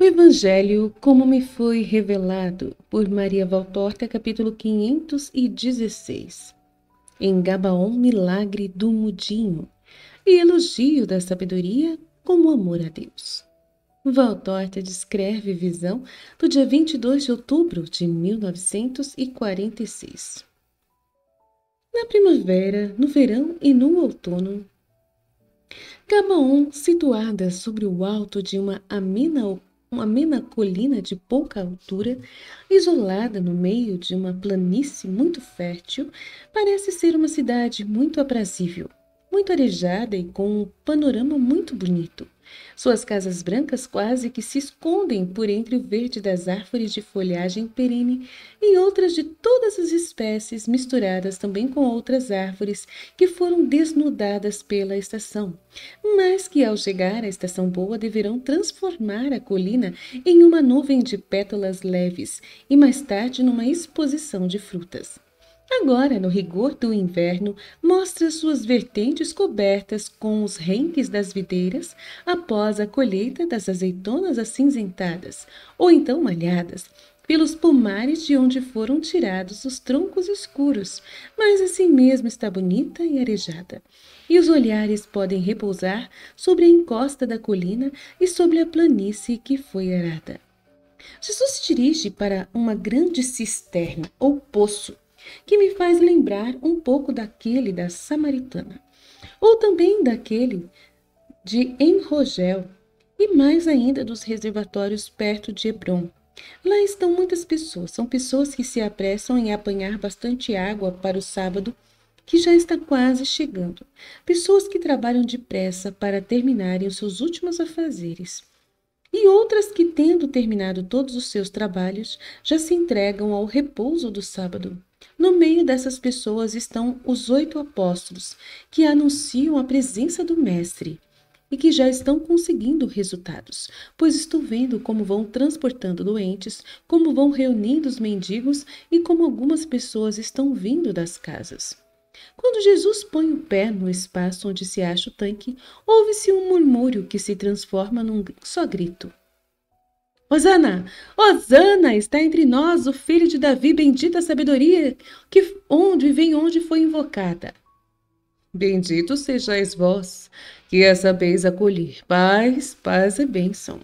O Evangelho, como me foi revelado por Maria Valtorta, capítulo 516. Em Gabaon, milagre do mudinho e elogio da sabedoria como amor a Deus. Valtorta descreve visão do dia 22 de outubro de 1946. Na primavera, no verão e no outono, Gabaon, situada sobre o alto de uma amena uma amena colina de pouca altura, isolada no meio de uma planície muito fértil, parece ser uma cidade muito aprazível, muito arejada e com um panorama muito bonito. Suas casas brancas quase que se escondem por entre o verde das árvores de folhagem perene e outras de todas as espécies, misturadas também com outras árvores que foram desnudadas pela estação, mas que ao chegar à estação boa deverão transformar a colina em uma nuvem de pétalas leves e mais tarde numa exposição de frutas. Agora, no rigor do inverno, mostra suas vertentes cobertas com os renques das videiras após a colheita das azeitonas acinzentadas, ou então malhadas, pelos pomares de onde foram tirados os troncos escuros, mas assim mesmo está bonita e arejada. E os olhares podem repousar sobre a encosta da colina e sobre a planície que foi arada. Jesus se dirige para uma grande cisterna ou poço que me faz lembrar um pouco daquele da Samaritana, ou também daquele de Enrogel, e mais ainda dos reservatórios perto de Hebron. Lá estão muitas pessoas, são pessoas que se apressam em apanhar bastante água para o sábado, que já está quase chegando, pessoas que trabalham depressa para terminarem os seus últimos afazeres e outras que, tendo terminado todos os seus trabalhos, já se entregam ao repouso do sábado. No meio dessas pessoas estão os oito apóstolos, que anunciam a presença do Mestre e que já estão conseguindo resultados, pois estou vendo como vão transportando doentes, como vão reunindo os mendigos e como algumas pessoas estão vindo das casas. Quando Jesus põe o pé no espaço onde se acha o tanque, ouve-se um murmúrio que se transforma num só grito. Osana! Osana! Está entre nós o filho de Davi, bendita sabedoria, que onde vem onde foi invocada. Bendito sejais vós, que a sabeis acolher paz, paz e bênção.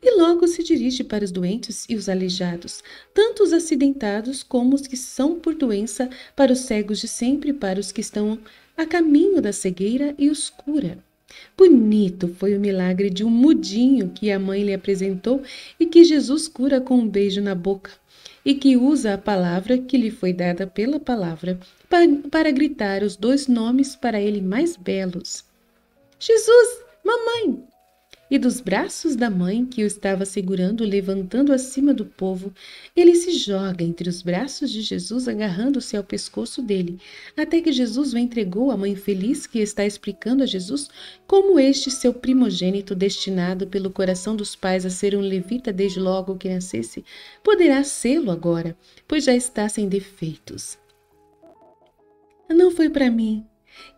E logo se dirige para os doentes e os aleijados, tanto os acidentados como os que são por doença, para os cegos de sempre, para os que estão a caminho da cegueira e os cura. Bonito foi o milagre de um mudinho que a mãe lhe apresentou e que Jesus cura com um beijo na boca, e que usa a palavra que lhe foi dada pela palavra para, para gritar os dois nomes para ele mais belos: Jesus, mamãe! e dos braços da mãe que o estava segurando, levantando acima do povo, ele se joga entre os braços de Jesus, agarrando-se ao pescoço dele, até que Jesus o entregou à mãe feliz que está explicando a Jesus como este seu primogênito, destinado pelo coração dos pais a ser um levita desde logo que nascesse, poderá sê-lo agora, pois já está sem defeitos. Não foi para mim,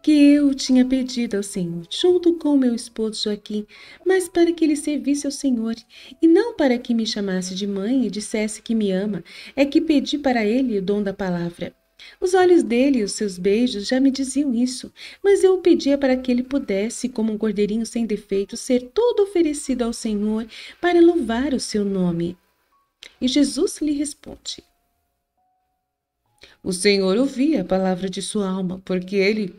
que eu tinha pedido ao Senhor, junto com meu esposo Joaquim, mas para que ele servisse ao Senhor, e não para que me chamasse de mãe e dissesse que me ama, é que pedi para ele o dom da palavra. Os olhos dele e os seus beijos já me diziam isso, mas eu o pedia para que ele pudesse, como um cordeirinho sem defeito, ser todo oferecido ao Senhor para louvar o seu nome. E Jesus lhe responde: o Senhor ouvia a palavra de sua alma, porque ele,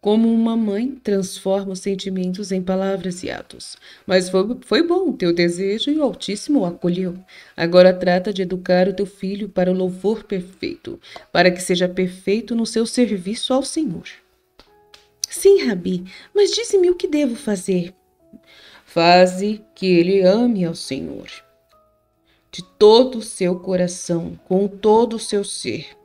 como uma mãe, transforma os sentimentos em palavras e atos. Mas foi, foi bom o teu desejo e o Altíssimo o acolheu. Agora trata de educar o teu filho para o louvor perfeito, para que seja perfeito no seu serviço ao Senhor. Sim, Rabi, mas dize-me o que devo fazer. Faze que ele ame ao Senhor de todo o seu coração, com todo o seu ser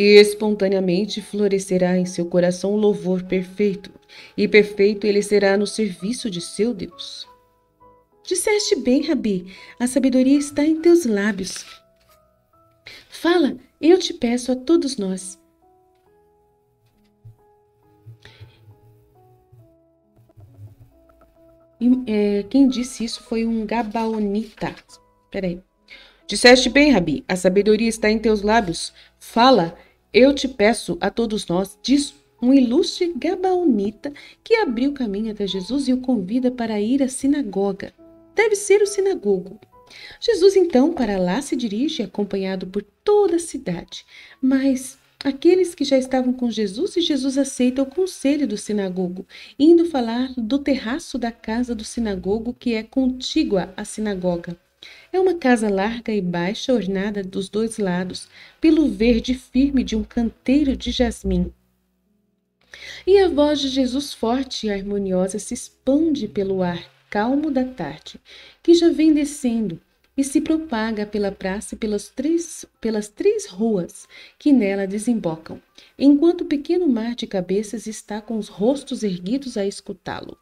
e espontaneamente florescerá em seu coração o louvor perfeito, e perfeito ele será no serviço de seu Deus. Disseste bem, Rabi, a sabedoria está em teus lábios. Fala, eu te peço a todos nós. É, quem disse isso foi um Gabaonita. Peraí. Disseste bem, Rabi, a sabedoria está em teus lábios. Fala, eu te peço a todos nós, diz um ilustre gabaonita que abriu caminho até Jesus e o convida para ir à sinagoga. Deve ser o sinagogo. Jesus então para lá se dirige, acompanhado por toda a cidade. Mas aqueles que já estavam com Jesus e Jesus aceita o conselho do sinagogo, indo falar do terraço da casa do sinagogo que é contígua à sinagoga. É uma casa larga e baixa, ornada dos dois lados pelo verde firme de um canteiro de jasmim. E a voz de Jesus forte e harmoniosa se expande pelo ar calmo da tarde, que já vem descendo e se propaga pela praça e pelas três, pelas três ruas que nela desembocam, enquanto o pequeno mar de cabeças está com os rostos erguidos a escutá-lo.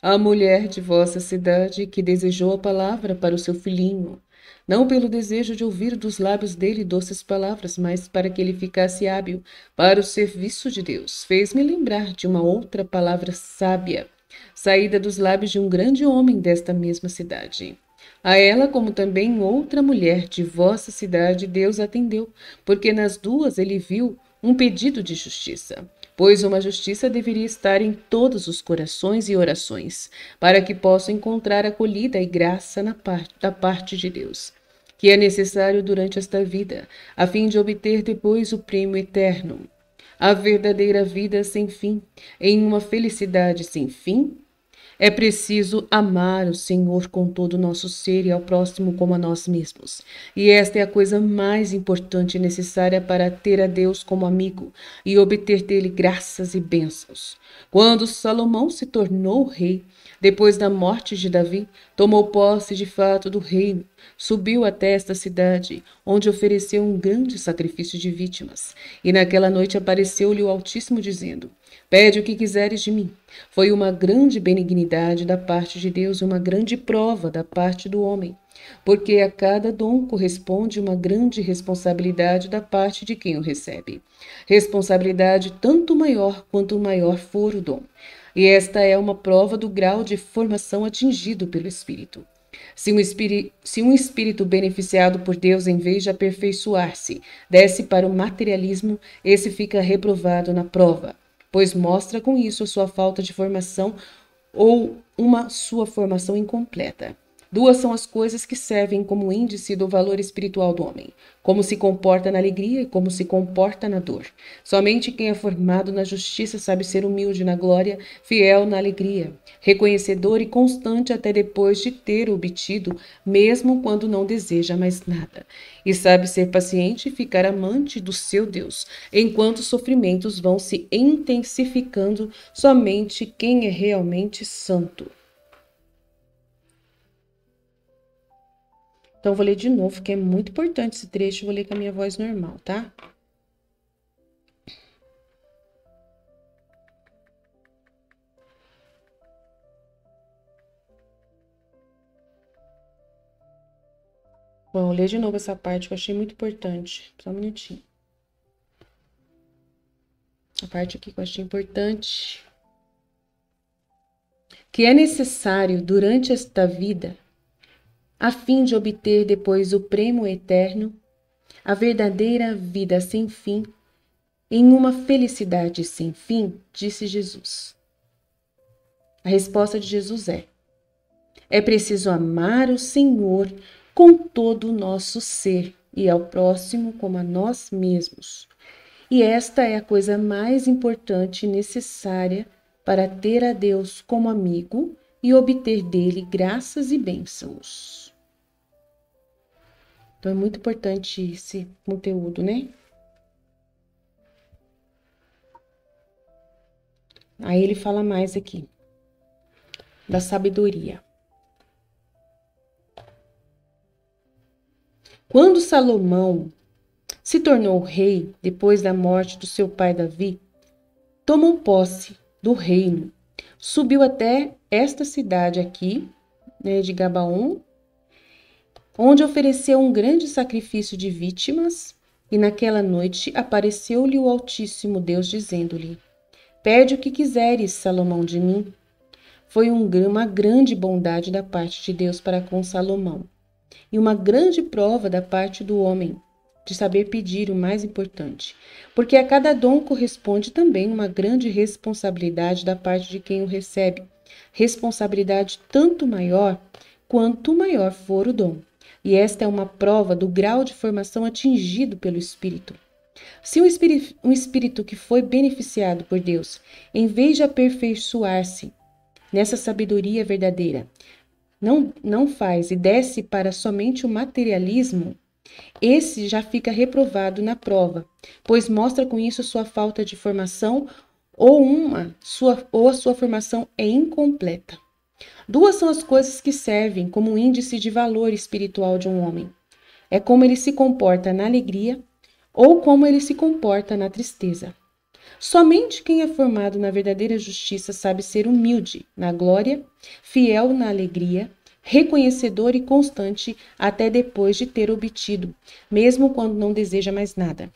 A mulher de vossa cidade que desejou a palavra para o seu filhinho, não pelo desejo de ouvir dos lábios dele doces palavras, mas para que ele ficasse hábil para o serviço de Deus, fez-me lembrar de uma outra palavra sábia, saída dos lábios de um grande homem desta mesma cidade. A ela, como também outra mulher de vossa cidade, Deus atendeu, porque nas duas ele viu um pedido de justiça pois uma justiça deveria estar em todos os corações e orações, para que possa encontrar acolhida e graça parte, da parte de Deus, que é necessário durante esta vida, a fim de obter depois o prêmio eterno. A verdadeira vida sem fim, em uma felicidade sem fim é preciso amar o Senhor com todo o nosso ser e ao próximo como a nós mesmos. E esta é a coisa mais importante e necessária para ter a Deus como amigo e obter dele graças e bênçãos. Quando Salomão se tornou rei, depois da morte de Davi, tomou posse de fato do reino, subiu até esta cidade, onde ofereceu um grande sacrifício de vítimas. E naquela noite apareceu-lhe o Altíssimo, dizendo: Pede o que quiseres de mim. Foi uma grande benignidade da parte de Deus e uma grande prova da parte do homem, porque a cada dom corresponde uma grande responsabilidade da parte de quem o recebe. Responsabilidade tanto maior quanto maior for o dom. E esta é uma prova do grau de formação atingido pelo Espírito. Se um, espírito, se um espírito beneficiado por Deus, em vez de aperfeiçoar-se, desce para o materialismo, esse fica reprovado na prova pois mostra com isso a sua falta de formação ou uma sua formação incompleta. Duas são as coisas que servem como índice do valor espiritual do homem: como se comporta na alegria e como se comporta na dor. Somente quem é formado na justiça sabe ser humilde na glória, fiel na alegria, reconhecedor e constante até depois de ter obtido, mesmo quando não deseja mais nada. E sabe ser paciente e ficar amante do seu Deus, enquanto os sofrimentos vão se intensificando somente quem é realmente santo. Então, vou ler de novo, que é muito importante esse trecho, vou ler com a minha voz normal, tá? Bom, vou ler de novo essa parte que eu achei muito importante. Só um minutinho. A parte aqui que eu achei importante. Que é necessário, durante esta vida, a fim de obter depois o prêmio eterno, a verdadeira vida sem fim, em uma felicidade sem fim, disse Jesus. A resposta de Jesus é: é preciso amar o Senhor com todo o nosso ser e ao próximo como a nós mesmos. E esta é a coisa mais importante e necessária para ter a Deus como amigo e obter dele graças e bênçãos. Então é muito importante esse conteúdo, né? Aí ele fala mais aqui da sabedoria. Quando Salomão se tornou rei depois da morte do seu pai Davi, tomou posse do reino, subiu até esta cidade aqui, né, de Gabaon, onde ofereceu um grande sacrifício de vítimas, e naquela noite apareceu-lhe o Altíssimo Deus, dizendo-lhe: Pede o que quiseres, Salomão, de mim. Foi uma grande bondade da parte de Deus para com Salomão, e uma grande prova da parte do homem, de saber pedir o mais importante, porque a cada dom corresponde também uma grande responsabilidade da parte de quem o recebe responsabilidade tanto maior quanto maior for o dom. E esta é uma prova do grau de formação atingido pelo Espírito. Se um espírito, um espírito que foi beneficiado por Deus, em vez de aperfeiçoar-se nessa sabedoria verdadeira, não, não faz e desce para somente o materialismo, esse já fica reprovado na prova, pois mostra com isso sua falta de formação ou uma sua, ou a sua formação é incompleta. Duas são as coisas que servem como índice de valor espiritual de um homem. É como ele se comporta na alegria ou como ele se comporta na tristeza. Somente quem é formado na verdadeira justiça sabe ser humilde na glória, fiel na alegria, reconhecedor e constante até depois de ter obtido, mesmo quando não deseja mais nada,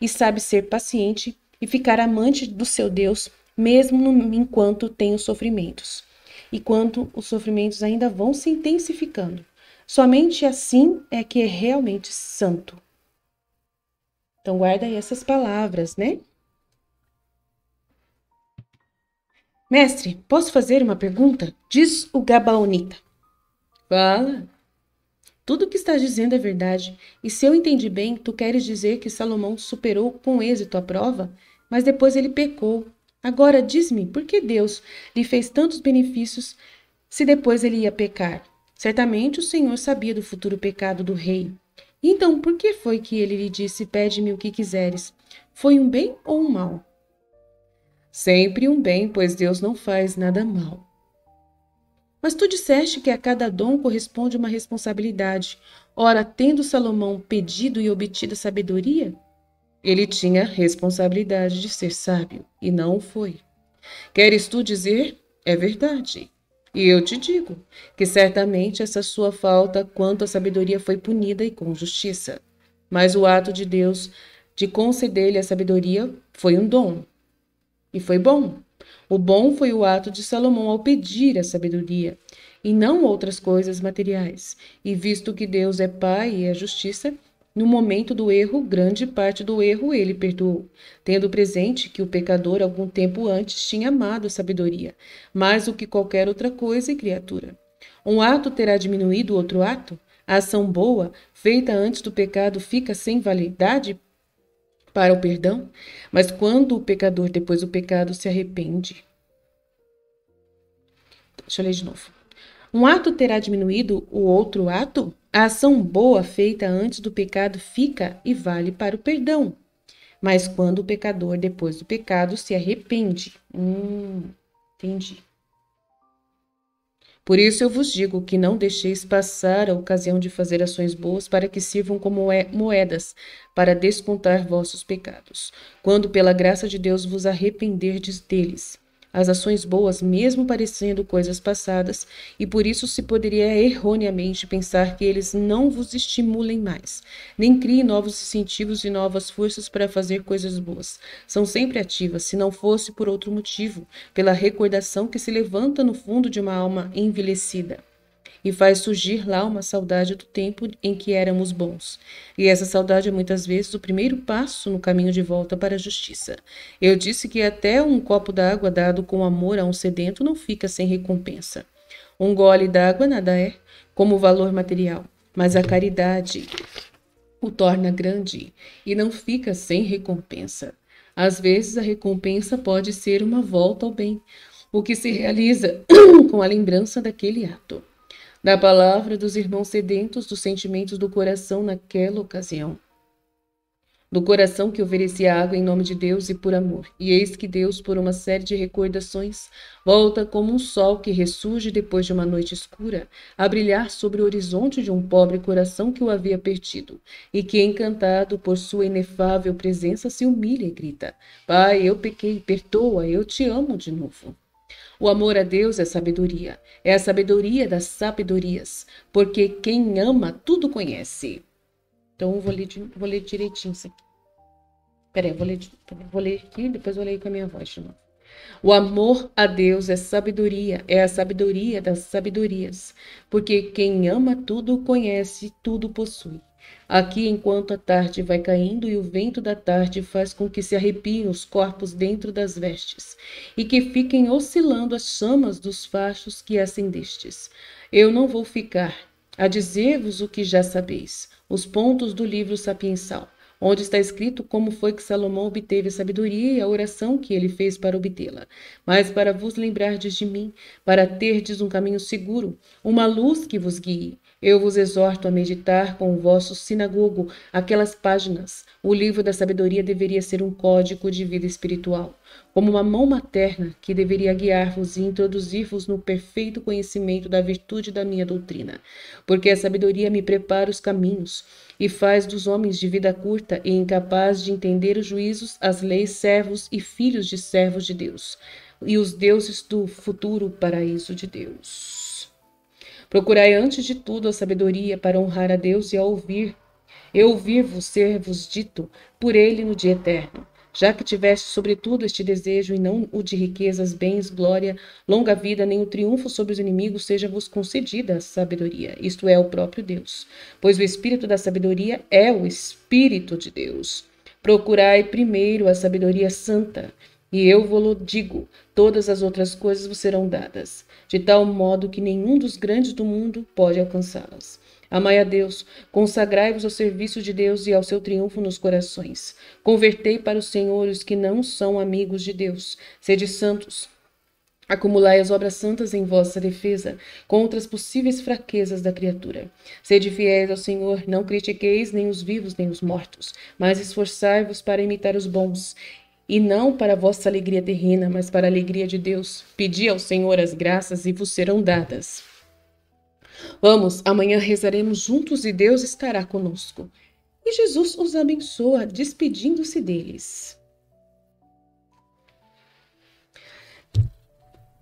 e sabe ser paciente e ficar amante do seu Deus, mesmo no, enquanto tem os sofrimentos, e quanto os sofrimentos ainda vão se intensificando. Somente assim é que é realmente santo. Então guarda aí essas palavras, né? Mestre, posso fazer uma pergunta? Diz o Gabaonita. Fala. Tudo o que estás dizendo é verdade, e se eu entendi bem, tu queres dizer que Salomão superou com êxito a prova mas depois ele pecou. Agora diz-me, por que Deus lhe fez tantos benefícios se depois ele ia pecar? Certamente o Senhor sabia do futuro pecado do rei. Então, por que foi que ele lhe disse: Pede-me o que quiseres? Foi um bem ou um mal? Sempre um bem, pois Deus não faz nada mal. Mas tu disseste que a cada dom corresponde uma responsabilidade. Ora, tendo Salomão pedido e obtido a sabedoria, ele tinha a responsabilidade de ser sábio e não o foi. Queres tu dizer? É verdade. E eu te digo que certamente essa sua falta quanto à sabedoria foi punida e com justiça. Mas o ato de Deus de conceder-lhe a sabedoria foi um dom. E foi bom. O bom foi o ato de Salomão ao pedir a sabedoria, e não outras coisas materiais. E visto que Deus é Pai e a é justiça, no momento do erro, grande parte do erro ele perdoou, tendo presente que o pecador algum tempo antes tinha amado a sabedoria, mais do que qualquer outra coisa e criatura. Um ato terá diminuído outro ato? A ação boa, feita antes do pecado, fica sem validade para o perdão? Mas quando o pecador, depois do pecado, se arrepende? Deixa eu ler de novo. Um ato terá diminuído o outro ato? A ação boa feita antes do pecado fica e vale para o perdão. Mas quando o pecador, depois do pecado, se arrepende. Hum, entendi. Por isso eu vos digo que não deixeis passar a ocasião de fazer ações boas para que sirvam como é, moedas para descontar vossos pecados, quando pela graça de Deus vos arrependerdes deles as ações boas, mesmo parecendo coisas passadas, e por isso se poderia erroneamente pensar que eles não vos estimulem mais, nem criem novos incentivos e novas forças para fazer coisas boas. São sempre ativas, se não fosse por outro motivo, pela recordação que se levanta no fundo de uma alma envelhecida e faz surgir lá uma saudade do tempo em que éramos bons. E essa saudade é muitas vezes o primeiro passo no caminho de volta para a justiça. Eu disse que até um copo d'água dado com amor a um sedento não fica sem recompensa. Um gole d'água nada é, como valor material, mas a caridade o torna grande e não fica sem recompensa. Às vezes, a recompensa pode ser uma volta ao bem, o que se realiza com a lembrança daquele ato da palavra dos irmãos sedentos dos sentimentos do coração naquela ocasião. Do coração que oferecia água em nome de Deus e por amor. E eis que Deus, por uma série de recordações, volta como um sol que ressurge depois de uma noite escura, a brilhar sobre o horizonte de um pobre coração que o havia perdido, e que, encantado por sua inefável presença, se humilha e grita: Pai, eu pequei, perdoa, eu te amo de novo. O amor a Deus é sabedoria, é a sabedoria das sabedorias, porque quem ama tudo conhece. Então, vou ler, vou ler direitinho isso aqui. Peraí, vou ler, vou ler aqui, depois vou ler com a minha voz de novo. O amor a Deus é sabedoria, é a sabedoria das sabedorias, porque quem ama tudo conhece, tudo possui. Aqui, enquanto a tarde vai caindo e o vento da tarde faz com que se arrepiem os corpos dentro das vestes, e que fiquem oscilando as chamas dos fachos que acendestes. Eu não vou ficar a dizer-vos o que já sabeis, os pontos do livro sapiencial, onde está escrito como foi que Salomão obteve a sabedoria e a oração que ele fez para obtê-la, mas para vos lembrardes de mim, para terdes um caminho seguro, uma luz que vos guie eu vos exorto a meditar com o vosso sinagogo aquelas páginas. O livro da sabedoria deveria ser um código de vida espiritual, como uma mão materna que deveria guiar-vos e introduzir-vos no perfeito conhecimento da virtude da minha doutrina, porque a sabedoria me prepara os caminhos e faz dos homens de vida curta e incapaz de entender os juízos, as leis, servos e filhos de servos de Deus, e os deuses do futuro paraíso de Deus. Procurai antes de tudo a sabedoria para honrar a Deus e a ouvir. Eu vivo vos ser-vos dito por ele no dia eterno. Já que tiveste sobretudo este desejo e não o de riquezas, bens, glória, longa vida, nem o triunfo sobre os inimigos, seja-vos concedida a sabedoria, isto é, o próprio Deus. Pois o espírito da sabedoria é o espírito de Deus. Procurai primeiro a sabedoria santa e eu vou-lo digo: todas as outras coisas vos serão dadas, de tal modo que nenhum dos grandes do mundo pode alcançá-las. Amai a Deus, consagrai-vos ao serviço de Deus e ao seu triunfo nos corações. Convertei para o Senhor os que não são amigos de Deus. Sede santos. Acumulai as obras santas em vossa defesa contra as possíveis fraquezas da criatura. Sede fiéis ao Senhor, não critiqueis nem os vivos nem os mortos, mas esforçai-vos para imitar os bons e não para vossa alegria terrena, mas para a alegria de Deus. Pedi ao Senhor as graças e vos serão dadas. Vamos, amanhã rezaremos juntos e Deus estará conosco. E Jesus os abençoa, despedindo-se deles.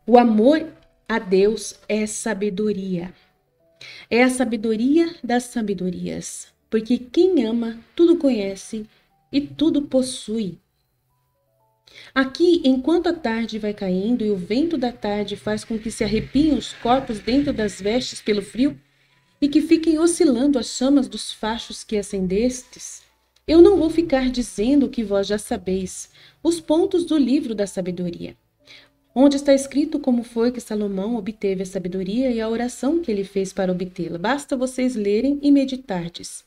O amor a Deus é sabedoria. É a sabedoria das sabedorias, porque quem ama tudo conhece e tudo possui. Aqui, enquanto a tarde vai caindo e o vento da tarde faz com que se arrepiem os corpos dentro das vestes pelo frio e que fiquem oscilando as chamas dos fachos que acendestes, eu não vou ficar dizendo o que vós já sabeis, os pontos do livro da sabedoria, onde está escrito como foi que Salomão obteve a sabedoria e a oração que ele fez para obtê-la. Basta vocês lerem e meditardes.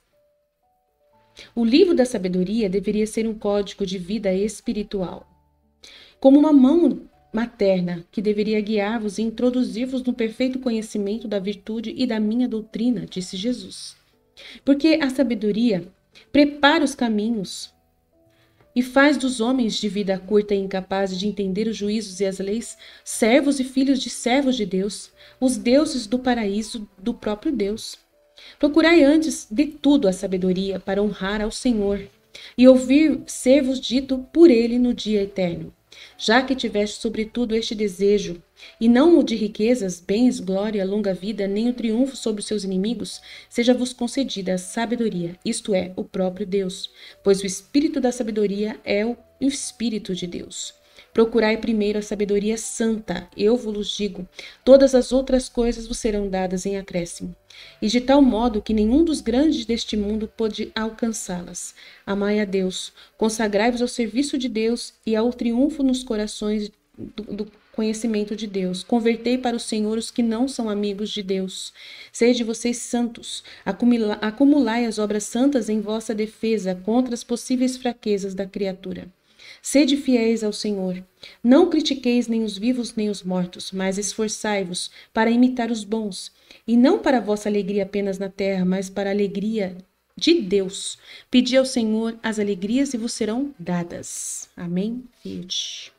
O livro da sabedoria deveria ser um código de vida espiritual como uma mão materna que deveria guiar-vos e introduzir-vos no perfeito conhecimento da virtude e da minha doutrina, disse Jesus. Porque a sabedoria prepara os caminhos e faz dos homens de vida curta e incapazes de entender os juízos e as leis, servos e filhos de servos de Deus, os deuses do paraíso do próprio Deus. Procurai antes de tudo a sabedoria para honrar ao Senhor e ouvir ser-vos dito por ele no dia eterno já que tiveste sobretudo este desejo, e não o de riquezas, bens, glória, longa vida, nem o triunfo sobre os seus inimigos, seja-vos concedida a sabedoria, isto é, o próprio Deus, pois o espírito da sabedoria é o espírito de Deus. Procurai primeiro a sabedoria santa, eu vos digo, todas as outras coisas vos serão dadas em acréscimo. E de tal modo que nenhum dos grandes deste mundo pôde alcançá-las. Amai a Deus, consagrai-vos ao serviço de Deus e ao triunfo nos corações do, do conhecimento de Deus. Convertei para o Senhor os que não são amigos de Deus. de vocês santos. acumulai as obras santas em vossa defesa contra as possíveis fraquezas da criatura. Sede fiéis ao Senhor. Não critiqueis nem os vivos nem os mortos, mas esforçai-vos para imitar os bons, e não para vossa alegria apenas na terra, mas para a alegria de Deus. Pedi ao Senhor as alegrias e vos serão dadas. Amém. Fiat.